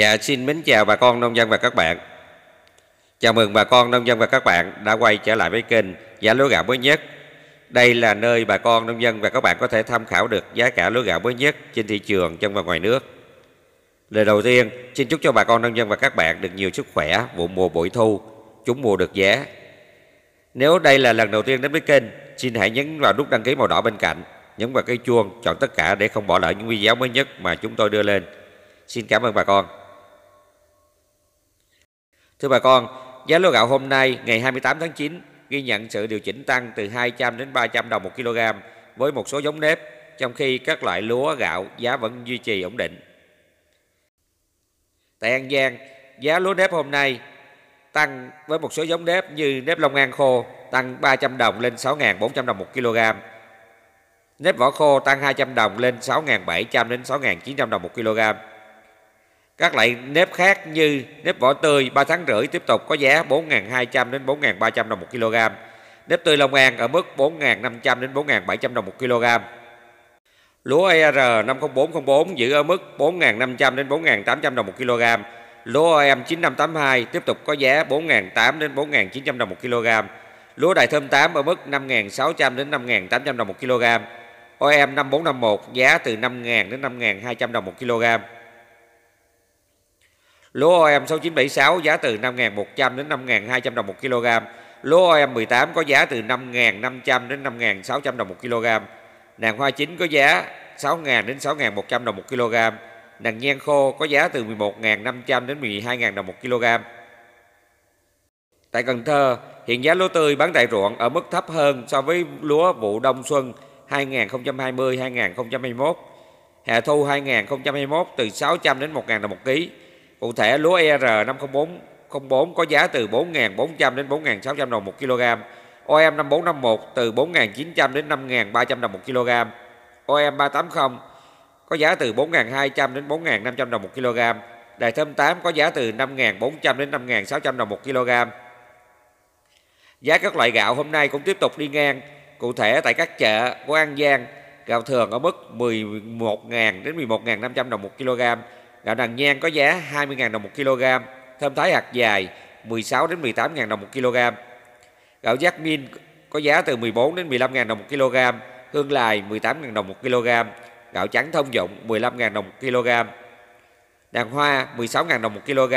Dạ xin mến chào bà con nông dân và các bạn Chào mừng bà con nông dân và các bạn đã quay trở lại với kênh giá lúa gạo mới nhất Đây là nơi bà con nông dân và các bạn có thể tham khảo được giá cả lúa gạo mới nhất trên thị trường trong và ngoài nước Lời đầu tiên xin chúc cho bà con nông dân và các bạn được nhiều sức khỏe vụ mùa bội thu Chúng mùa được giá Nếu đây là lần đầu tiên đến với kênh xin hãy nhấn vào nút đăng ký màu đỏ bên cạnh nhấn vào cái chuông chọn tất cả để không bỏ lỡ những video mới nhất mà chúng tôi đưa lên Xin cảm ơn bà con. Thưa bà con, giá lúa gạo hôm nay ngày 28 tháng 9 ghi nhận sự điều chỉnh tăng từ 200 đến 300 đồng một kg với một số giống nếp, trong khi các loại lúa gạo giá vẫn duy trì ổn định. Tại An Giang, giá lúa nếp hôm nay tăng với một số giống nếp như nếp Long An khô tăng 300 đồng lên 6.400 đồng một kg. Nếp vỏ khô tăng 200 đồng lên 6.700 đến 6.900 đồng một kg. Các loại nếp khác như nếp vỏ tươi 3 tháng rưỡi tiếp tục có giá 4.200 đến 4.300 đồng 1 kg. Nếp tươi Long An ở mức 4.500 đến 4.700 đồng 1 kg. Lúa ER 50404 giữ ở mức 4.500 đến 4.800 đồng 1 kg. Lúa OM 9582 tiếp tục có giá 4.800 đến 4.900 đồng 1 kg. Lúa Đại Thơm 8 ở mức 5.600 đến 5.800 đồng 1 kg. OM 5451 giá từ 5.000 đến 5.200 đồng 1 kg. Lúa OM 6976 giá từ 5.100 đến 5.200 đồng 1 kg. Lúa OM 18 có giá từ 5.500 đến 5.600 đồng 1 kg. Nàng hoa chính có giá 6.000 đến 6.100 đồng 1 kg. Nàng nhen khô có giá từ 11.500 đến 12.000 đồng 1 kg. Tại Cần Thơ, hiện giá lúa tươi bán tại ruộng ở mức thấp hơn so với lúa vụ đông xuân 2020-2021, hè thu 2021 từ 600 đến 1.000 đồng một ký, Cụ thể lúa ER50404 có giá từ 4.400 đến 4.600 đồng 1 kg. OM 5451 từ 4.900 đến 5.300 đồng 1 kg. OM 380 có giá từ 4.200 đến 4.500 đồng 1 kg. Đài thơm 8 có giá từ 5.400 đến 5.600 đồng 1 kg. Giá các loại gạo hôm nay cũng tiếp tục đi ngang. Cụ thể tại các chợ của An Giang, gạo thường ở mức 11.000 đến 11.500 đồng 1 kg. Gạo nàng nhan có giá 20.000 đồng một kg, thơm thái hạt dài 16 đến 18.000 đồng một kg. Gạo jasmine có giá từ 14 đến 15.000 đồng một kg, hương lài 18.000 đồng một kg, gạo trắng thông dụng 15.000 đồng một kg. đàng hoa 16.000 đồng một kg,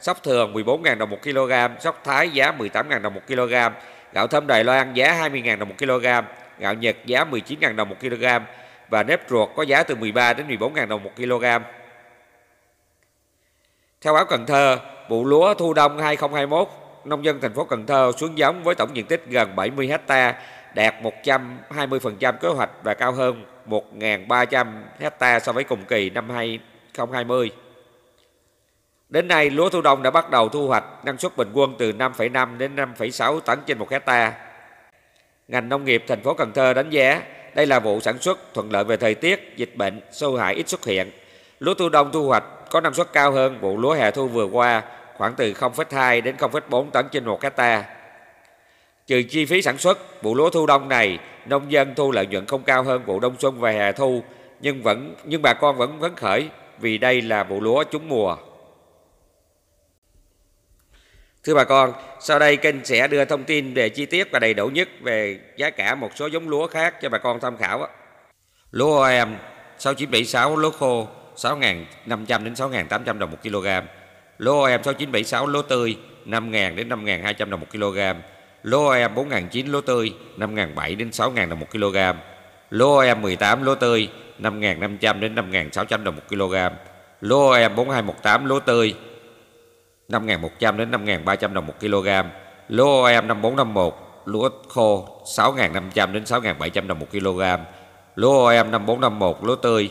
sóc thường 14.000 đồng một kg, sóc thái giá 18.000 đồng một kg, gạo thơm Đài Loan giá 20.000 đồng một kg, gạo Nhật giá 19.000 đồng một kg và nếp ruột có giá từ 13 đến 14.000 đồng một kg. Theo báo Cần Thơ, vụ lúa thu đông 2021, nông dân thành phố Cần Thơ xuống giống với tổng diện tích gần 70 ha, đạt 120% kế hoạch và cao hơn 1.300 ha so với cùng kỳ năm 2020. Đến nay, lúa thu đông đã bắt đầu thu hoạch, năng suất bình quân từ 5,5 đến 5,6 tấn trên 1 hecta. Ngành nông nghiệp thành phố Cần Thơ đánh giá đây là vụ sản xuất thuận lợi về thời tiết, dịch bệnh, sâu hại ít xuất hiện. Lúa thu đông thu hoạch có năng suất cao hơn vụ lúa hè thu vừa qua khoảng từ 0,2 đến 0,4 tấn trên 1 hecta. Trừ chi phí sản xuất, vụ lúa thu đông này, nông dân thu lợi nhuận không cao hơn vụ đông xuân và hè thu, nhưng vẫn nhưng bà con vẫn phấn khởi vì đây là vụ lúa trúng mùa. Thưa bà con, sau đây kênh sẽ đưa thông tin về chi tiết và đầy đủ nhất về giá cả một số giống lúa khác cho bà con tham khảo. Lúa OM 696 lúa khô 6.500 đến 6.800 đồng một kg. Lô OM 6976 lô tươi 5.000 đến 5.200 đồng một kg. Lô OM 4009 lô tươi 5.700 đến 6.000 đồng một kg. Lô OM 18 lô tươi 5.500 đến 5.600 đồng một kg. Lô OM 4218 lô tươi 5.100 đến 5.300 đồng một kg. Lô OM 5451 lúa khô 6.500 đến 6.700 đồng một kg. Lúa OM 5451 lúa tươi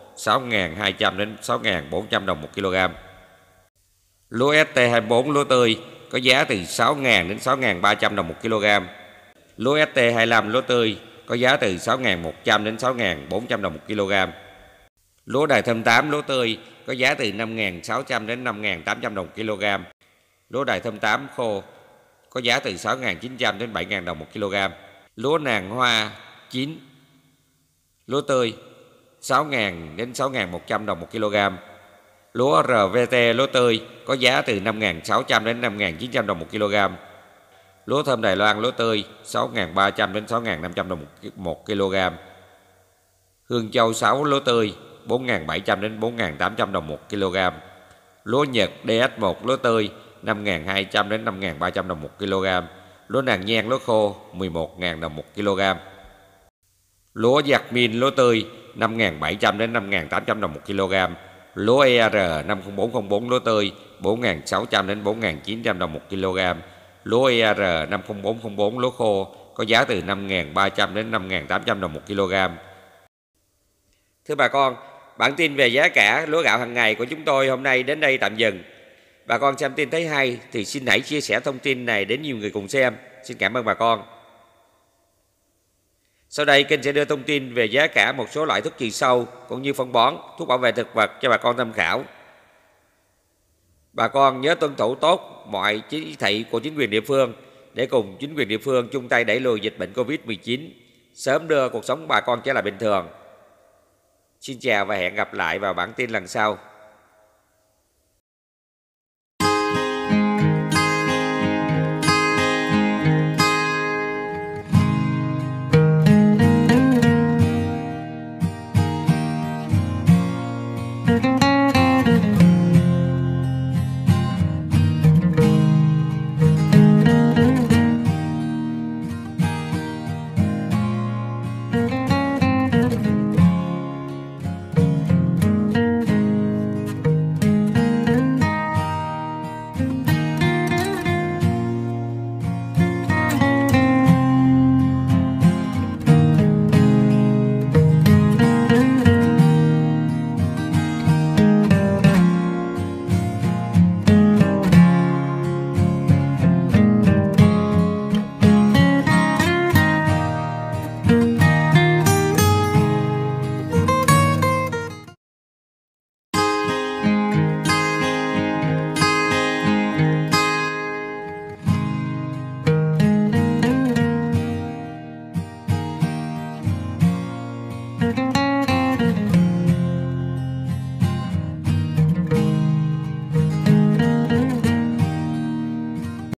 6.200 đến 6.400 đồng 1 kg. Lúa ST24 lúa tươi có giá từ 6.000 đến 6.300 đồng 1 kg. Lúa ST25 lúa tươi có giá từ 6.100 đến 6.400 đồng 1 kg. Lúa đài thơm 8 lúa tươi có giá từ 5.600 đến 5.800 đồng 1 kg. Lúa đài thơm 8 khô có giá từ 6.900 đến 7.000 đồng 1 kg. Lúa nàng hoa chín lúa tươi 6.000 đến 6.100 đồng 1 kg. Lúa RVT lúa tươi có giá từ 5.600 đến 5.900 đồng 1 kg. Lúa thơm Đài Loan lúa tươi 6.300 đến 6.500 đồng 1 kg. Hương Châu 6 lúa tươi 4.700 đến 4.800 đồng 1 kg. Lúa Nhật DS1 lúa tươi 5.200 đến 5.300 đồng 1 kg. Lúa nàng nhang lúa khô 11.000 đồng 1 kg. Lúa giặc min lúa tươi 5.700 đến 5.800 đồng 1 kg. Lúa ER 50404 lúa tươi 4.600 đến 4.900 đồng 1 kg. Lúa ER 50404 lúa khô có giá từ 5.300 đến 5.800 đồng 1 kg. Thưa bà con, bản tin về giá cả lúa gạo hàng ngày của chúng tôi hôm nay đến đây tạm dừng. Bà con xem tin thấy hay thì xin hãy chia sẻ thông tin này đến nhiều người cùng xem. Xin cảm ơn bà con. Sau đây kênh sẽ đưa thông tin về giá cả một số loại thuốc trừ sâu cũng như phân bón, thuốc bảo vệ thực vật cho bà con tham khảo. Bà con nhớ tuân thủ tốt mọi chỉ thị của chính quyền địa phương để cùng chính quyền địa phương chung tay đẩy lùi dịch bệnh Covid-19, sớm đưa cuộc sống bà con trở lại bình thường. Xin chào và hẹn gặp lại vào bản tin lần sau.